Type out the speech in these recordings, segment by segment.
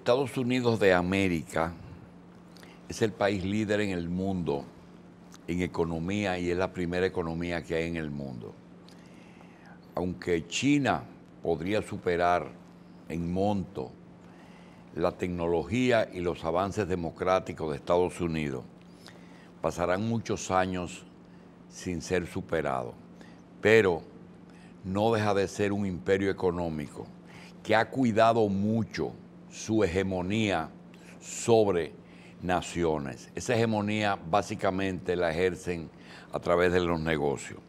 Estados Unidos de América es el país líder en el mundo en economía y es la primera economía que hay en el mundo. Aunque China podría superar en monto la tecnología y los avances democráticos de Estados Unidos, pasarán muchos años sin ser superado. Pero no deja de ser un imperio económico que ha cuidado mucho su hegemonía sobre naciones. Esa hegemonía básicamente la ejercen a través de los negocios.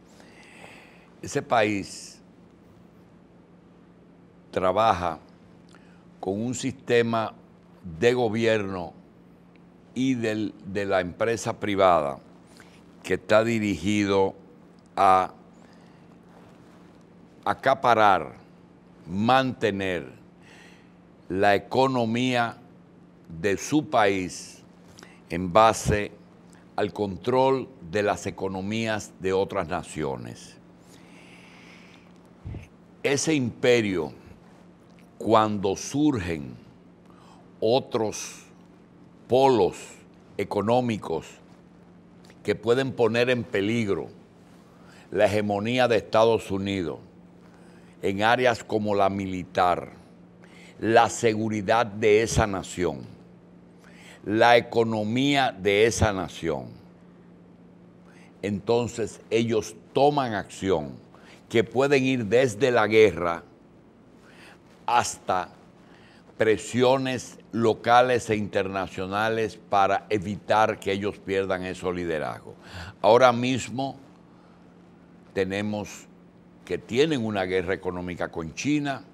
Ese país trabaja con un sistema de gobierno y de la empresa privada que está dirigido a acaparar, mantener, la economía de su país en base al control de las economías de otras naciones. Ese imperio, cuando surgen otros polos económicos que pueden poner en peligro la hegemonía de Estados Unidos en áreas como la militar, la seguridad de esa nación, la economía de esa nación. Entonces ellos toman acción que pueden ir desde la guerra hasta presiones locales e internacionales para evitar que ellos pierdan ese liderazgo. Ahora mismo tenemos que tienen una guerra económica con China,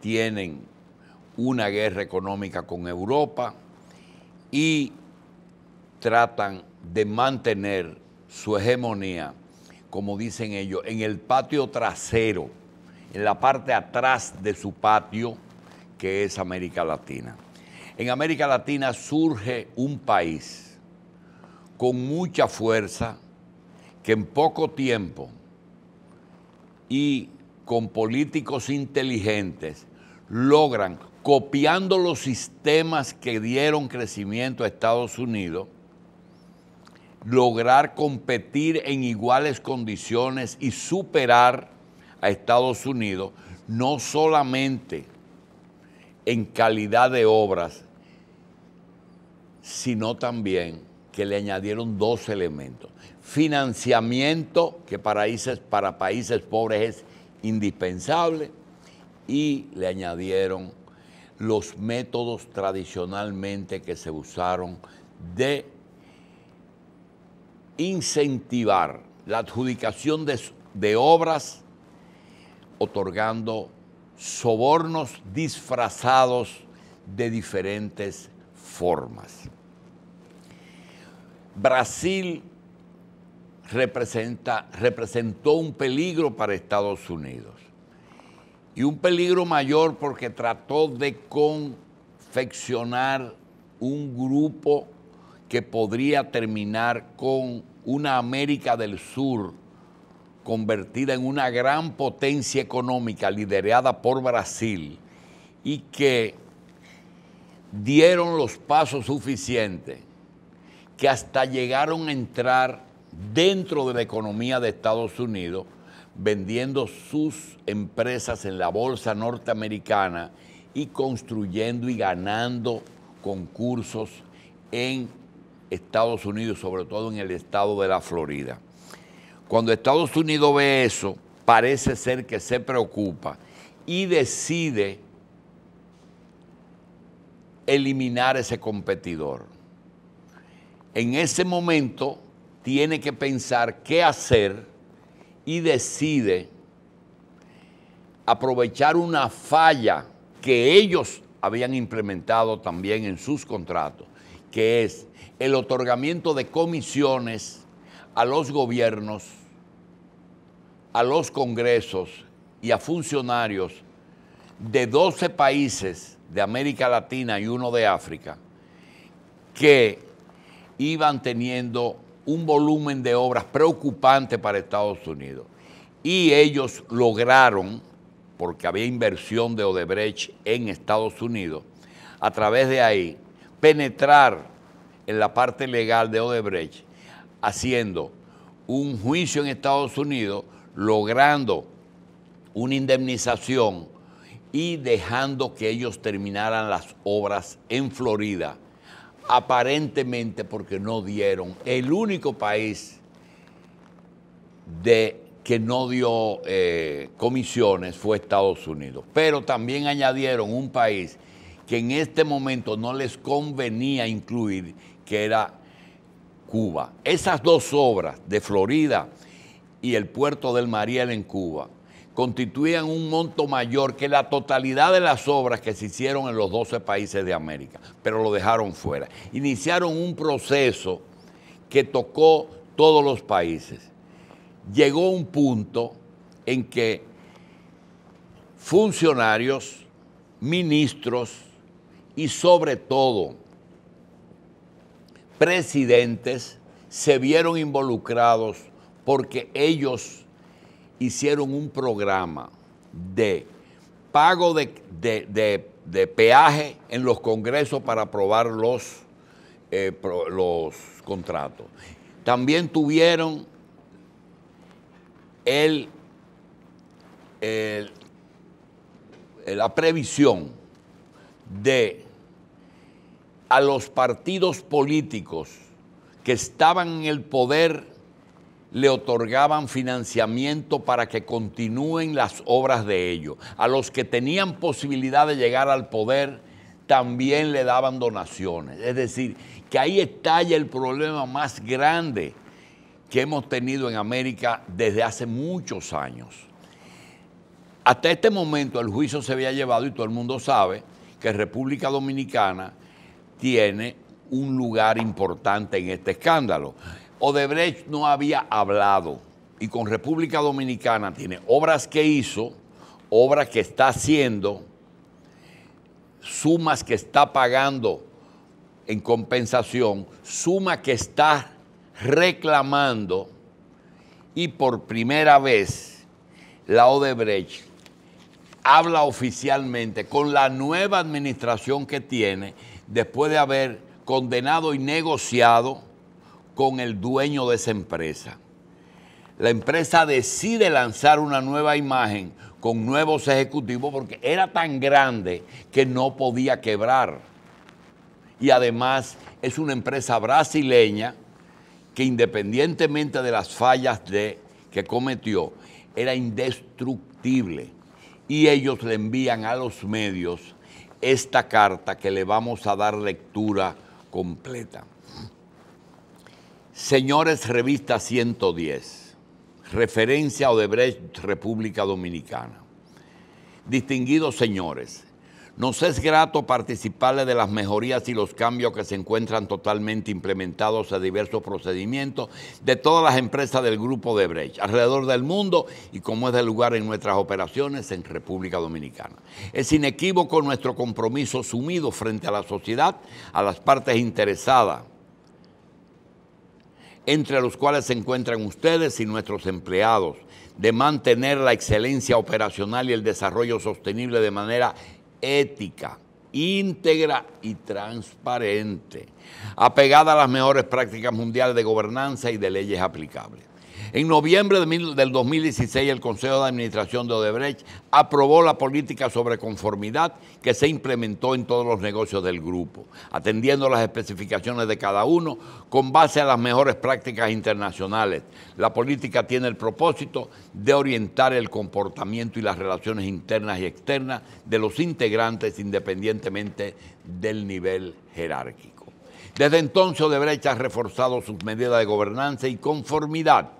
tienen una guerra económica con Europa y tratan de mantener su hegemonía, como dicen ellos, en el patio trasero, en la parte atrás de su patio, que es América Latina. En América Latina surge un país con mucha fuerza que en poco tiempo y con políticos inteligentes logran, copiando los sistemas que dieron crecimiento a Estados Unidos, lograr competir en iguales condiciones y superar a Estados Unidos, no solamente en calidad de obras, sino también que le añadieron dos elementos. Financiamiento, que para países, para países pobres es indispensable, y le añadieron los métodos tradicionalmente que se usaron de incentivar la adjudicación de, obras otorgando sobornos disfrazados de diferentes formas. Brasil representa, representó un peligro para Estados Unidos y un peligro mayor porque trató de confeccionar un grupo que podría terminar con una América del Sur convertida en una gran potencia económica liderada por Brasil y que dieron los pasos suficientes que hasta llegaron a entrar dentro de la economía de Estados Unidos vendiendo sus empresas en la bolsa norteamericana y construyendo y ganando concursos en Estados Unidos, sobre todo en el estado de la Florida. Cuando Estados Unidos ve eso, parece ser que se preocupa y decide eliminar ese competidor. En ese momento tiene que pensar qué hacer y decide aprovechar una falla que ellos habían implementado también en sus contratos, que es el otorgamiento de comisiones a los gobiernos, a los congresos y a funcionarios de 12 países de América Latina y uno de África, que iban teniendo un volumen de obras preocupante para Estados Unidos. Y ellos lograron, porque había inversión de Odebrecht en Estados Unidos, a través de ahí, penetrar en la parte legal de Odebrecht, haciendo un juicio en Estados Unidos, logrando una indemnización y dejando que ellos terminaran las obras en Florida aparentemente porque no dieron. El único país de, que no dio eh, comisiones fue Estados Unidos. Pero también añadieron un país que en este momento no les convenía incluir, que era Cuba. Esas dos obras de Florida y el puerto del Mariel en Cuba constituían un monto mayor que la totalidad de las obras que se hicieron en los 12 países de América, pero lo dejaron fuera. Iniciaron un proceso que tocó todos los países. Llegó un punto en que funcionarios, ministros y sobre todo presidentes se vieron involucrados porque ellos hicieron un programa de pago de, peaje en los congresos para aprobar los, eh, contratos. También tuvieron eh, la previsión de a los partidos políticos que estaban en el poder le otorgaban financiamiento para que continúen las obras de ellos. A los que tenían posibilidad de llegar al poder, también le daban donaciones. Es decir, que ahí estalla el problema más grande que hemos tenido en América desde hace muchos años. Hasta este momento el juicio se había llevado y todo el mundo sabe que República Dominicana tiene un lugar importante en este escándalo Odebrecht no había hablado y con República Dominicana tiene obras que hizo, obras que está haciendo, sumas que está pagando en compensación, suma que está reclamando y por primera vez la Odebrecht habla oficialmente con la nueva administración que tiene después de haber condenado y negociado con el dueño de esa empresa. La empresa decide lanzar una nueva imagen con nuevos ejecutivos porque era tan grande que no podía quebrar. Y además es una empresa brasileña que independientemente de las fallas que cometió, era indestructible. Y ellos le envían a los medios esta carta que le vamos a dar lectura completa. Señores, revista 110, referencia Odebrecht, República Dominicana. Distinguidos señores, nos es grato participarles de las mejorías y los cambios que se encuentran totalmente implementados a diversos procedimientos de todas las empresas del grupo de alrededor del mundo y como es de lugar en nuestras operaciones en República Dominicana. Es inequívoco nuestro compromiso sumido frente a la sociedad, a las partes interesadas entre los cuales se encuentran ustedes y nuestros empleados, de mantener la excelencia operacional y el desarrollo sostenible de manera ética, íntegra y transparente, apegada a las mejores prácticas mundiales de gobernanza y de leyes aplicables. En noviembre del 2016, el Consejo de Administración de Odebrecht aprobó la política sobre conformidad que se implementó en todos los negocios del grupo, atendiendo las especificaciones de cada uno con base a las mejores prácticas internacionales. La política tiene el propósito de orientar el comportamiento y las relaciones internas y externas de los integrantes independientemente del nivel jerárquico. Desde entonces Odebrecht ha reforzado sus medidas de gobernanza y conformidad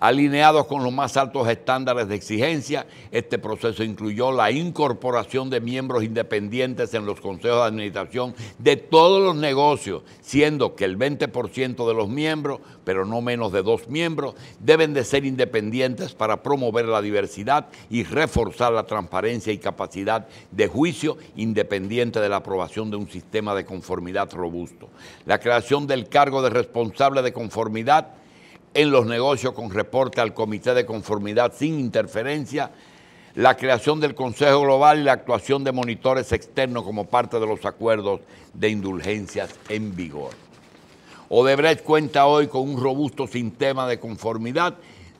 alineados con los más altos estándares de exigencia. Este proceso incluyó la incorporación de miembros independientes en los consejos de administración de todos los negocios, siendo que el 20% de los miembros, pero no menos de dos miembros, deben de ser independientes para promover la diversidad y reforzar la transparencia y capacidad de juicio independiente de la aprobación de un sistema de conformidad robusto. La creación del cargo de responsable de conformidad en los negocios con reporte al Comité de Conformidad sin interferencia, la creación del Consejo Global y la actuación de monitores externos como parte de los acuerdos de indulgencias en vigor. Odebrecht cuenta hoy con un robusto sistema de conformidad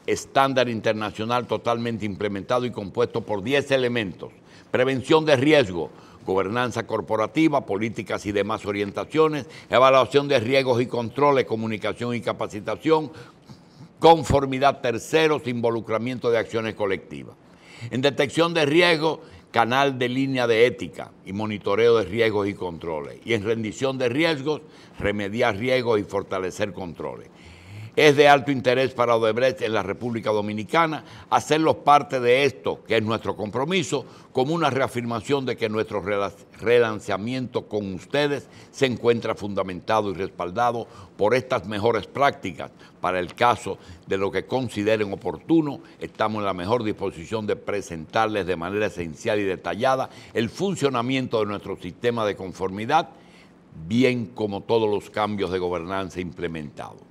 estándar internacional totalmente implementado y compuesto por 10 elementos. Prevención de riesgo, gobernanza corporativa, políticas y demás orientaciones, evaluación de riesgos y controles, comunicación y capacitación, conformidad terceros, involucramiento de acciones colectivas. En detección de riesgos, canal de línea de ética y monitoreo de riesgos y controles. Y en rendición de riesgos, remediar riesgos y fortalecer controles es de alto interés para Odebrecht en la República Dominicana, hacerlos parte de esto, que es nuestro compromiso, como una reafirmación de que nuestro relanceamiento con ustedes se encuentra fundamentado y respaldado por estas mejores prácticas. Para el caso de lo que consideren oportuno, estamos en la mejor disposición de presentarles de manera esencial y detallada el funcionamiento de nuestro sistema de conformidad, bien como todos los cambios de gobernanza implementados.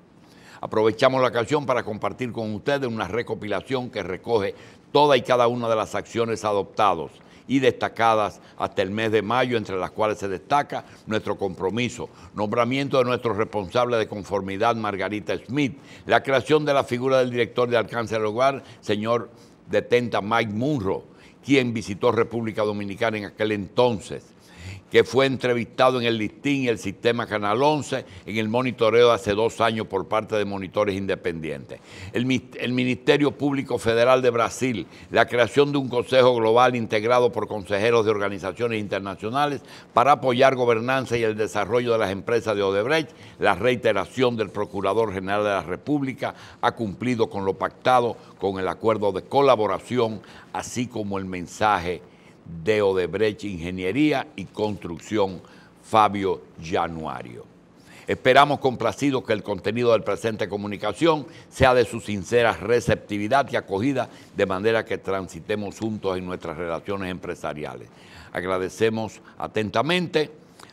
Aprovechamos la ocasión para compartir con ustedes una recopilación que recoge toda y cada una de las acciones adoptadas y destacadas hasta el mes de mayo, entre las cuales se destaca nuestro compromiso, nombramiento de nuestro responsable de conformidad, Margarita Smith, la creación de la figura del director de alcance del hogar, señor detenta Mike Munro, quien visitó República Dominicana en aquel entonces, que fue entrevistado en el listín y el sistema Canal 11 en el monitoreo de hace dos años por parte de monitores independientes. El, el, Ministerio Público Federal de Brasil, la creación de un Consejo Global integrado por consejeros de organizaciones internacionales para apoyar gobernanza y el desarrollo de las empresas de Odebrecht, la reiteración del Procurador General de la República ha cumplido con lo pactado con el acuerdo de colaboración, así como el mensaje de Odebrecht Ingeniería y Construcción, Fabio Januario. Esperamos complacido que el contenido del presente comunicación sea de su sincera receptividad y acogida, de manera que transitemos juntos en nuestras relaciones empresariales. Agradecemos atentamente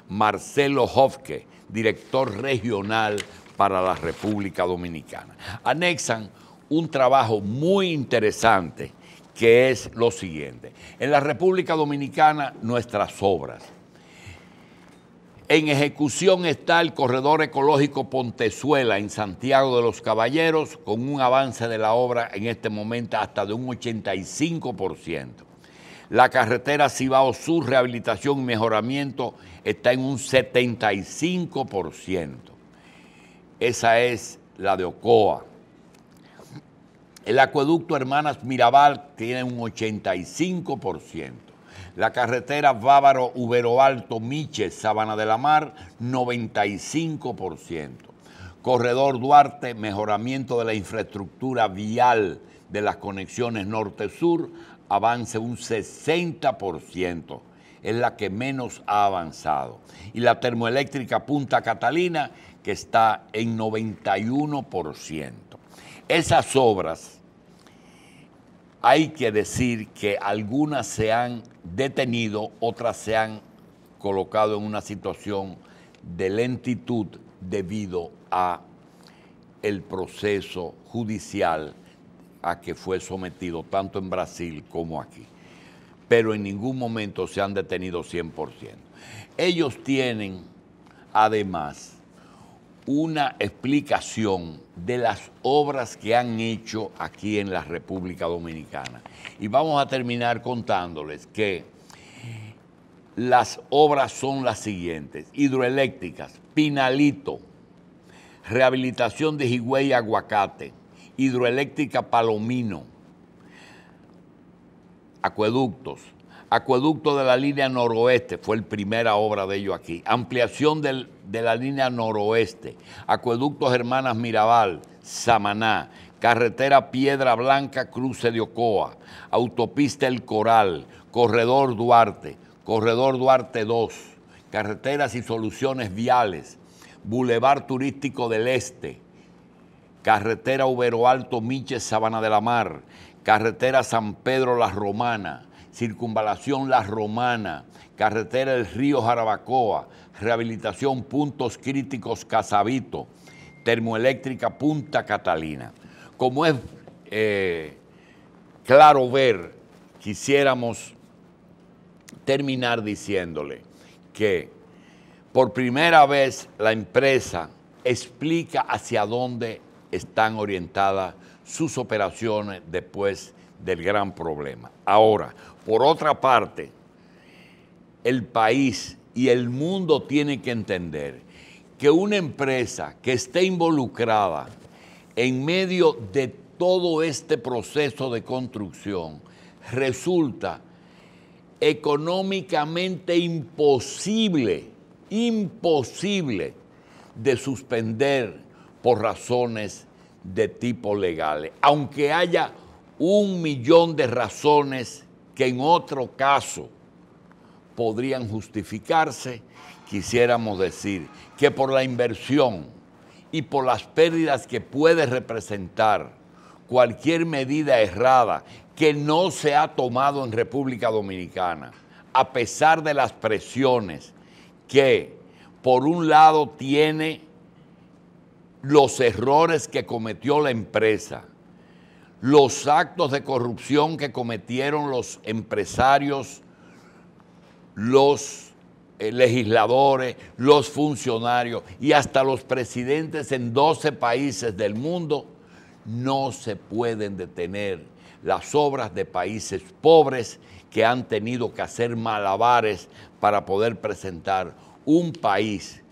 Marcelo Hofke, director regional para la República Dominicana. Anexan un trabajo muy interesante que es lo siguiente. En la República Dominicana, nuestras obras. En ejecución está el corredor ecológico Pontezuela en Santiago de los Caballeros, con un avance de la obra en este momento hasta de un 85%. La carretera Cibao Sur, rehabilitación y mejoramiento, está en un 75%. Esa es la de Ocoa. El acueducto Hermanas Mirabal tiene un 85%. La carretera Bávaro Ubero Alto Miche Sabana de la Mar 95%. Corredor Duarte, mejoramiento de la infraestructura vial de las conexiones norte-sur, avance un 60%. Es la que menos ha avanzado. Y la termoeléctrica Punta Catalina que está en 91%. Esas obras, hay que decir que algunas se han detenido, otras se han colocado en una situación de lentitud debido a el proceso judicial a que fue sometido tanto en Brasil como aquí. Pero en ningún momento se han detenido 100%. Ellos tienen, además, una explicación de las obras que han hecho aquí en la República Dominicana. Y vamos a terminar contándoles que las obras son las siguientes. Hidroeléctricas, Pinalito, rehabilitación de Higüey Aguacate, hidroeléctrica Palomino, acueductos, Acueducto de la línea noroeste, fue la primera obra de ello aquí. Ampliación de la línea noroeste. Acueductos Hermanas Mirabal, Samaná. Carretera Piedra Blanca, cruce de Ocoa. Autopista El Coral. Corredor Duarte. Corredor Duarte 2. Carreteras y soluciones viales. Boulevard Turístico del Este. Carretera Ubero Alto, Miches, Sabana de la Mar. Carretera San Pedro La Romana Circunvalación La Romana, Carretera del Río Jarabacoa, Rehabilitación Puntos Críticos Casabito, Termoeléctrica Punta Catalina. Como es eh, claro ver, quisiéramos terminar diciéndole que por primera vez la empresa explica hacia dónde están orientadas sus operaciones después de del gran problema. Ahora, por otra parte, el país y el mundo tienen que entender que una empresa que esté involucrada en medio de todo este proceso de construcción resulta económicamente imposible, imposible de suspender por razones de tipo legal, aunque haya un millón de razones que en otro caso podrían justificarse, quisiéramos decir que por la inversión y por las pérdidas que puede representar cualquier medida errada que no se ha tomado en República Dominicana, a pesar de las presiones que por un lado tiene los errores que cometió la empresa, los actos de corrupción que cometieron los empresarios, los eh, legisladores, los funcionarios y hasta los presidentes en 12 países del mundo, no se pueden detener las obras de países pobres que han tenido que hacer malabares para poder presentar un país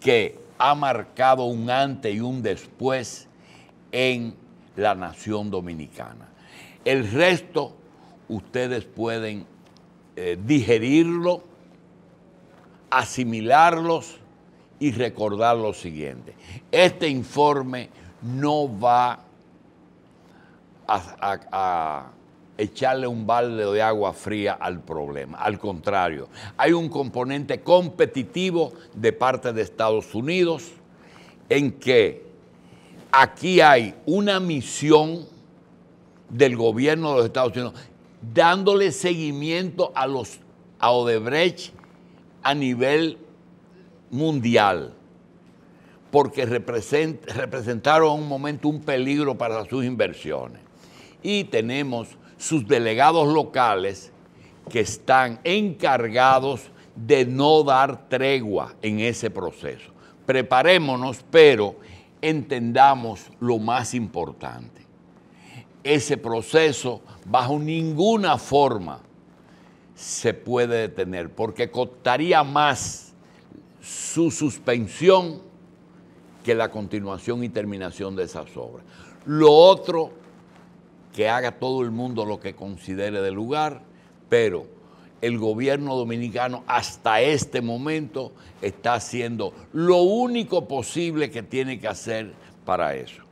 que ha marcado un antes y un después en la nación dominicana. El resto ustedes pueden eh, digerirlo, asimilarlos y recordar lo siguiente. Este informe no va a, a echarle un balde de agua fría al problema. Al contrario, hay un componente competitivo de parte de Estados Unidos en que aquí hay una misión del gobierno de los Estados Unidos dándole seguimiento a los a Odebrecht a nivel mundial, porque representaron representaron un momento un peligro para sus inversiones. Y tenemos sus delegados locales que están encargados de no dar tregua en ese proceso. Preparémonos, pero entendamos lo más importante. Ese proceso bajo ninguna forma se puede detener porque costaría más su suspensión que la continuación y terminación de esas obras. Lo otro, que haga todo el mundo lo que considere de lugar, pero el gobierno dominicano hasta este momento está haciendo lo único posible que tiene que hacer para eso.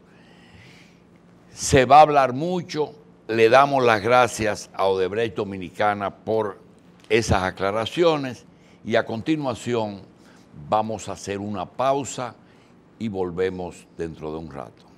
Se va a hablar mucho, le damos las gracias a Odebrecht Dominicana por esas aclaraciones y a continuación vamos a hacer una pausa y volvemos dentro de un rato.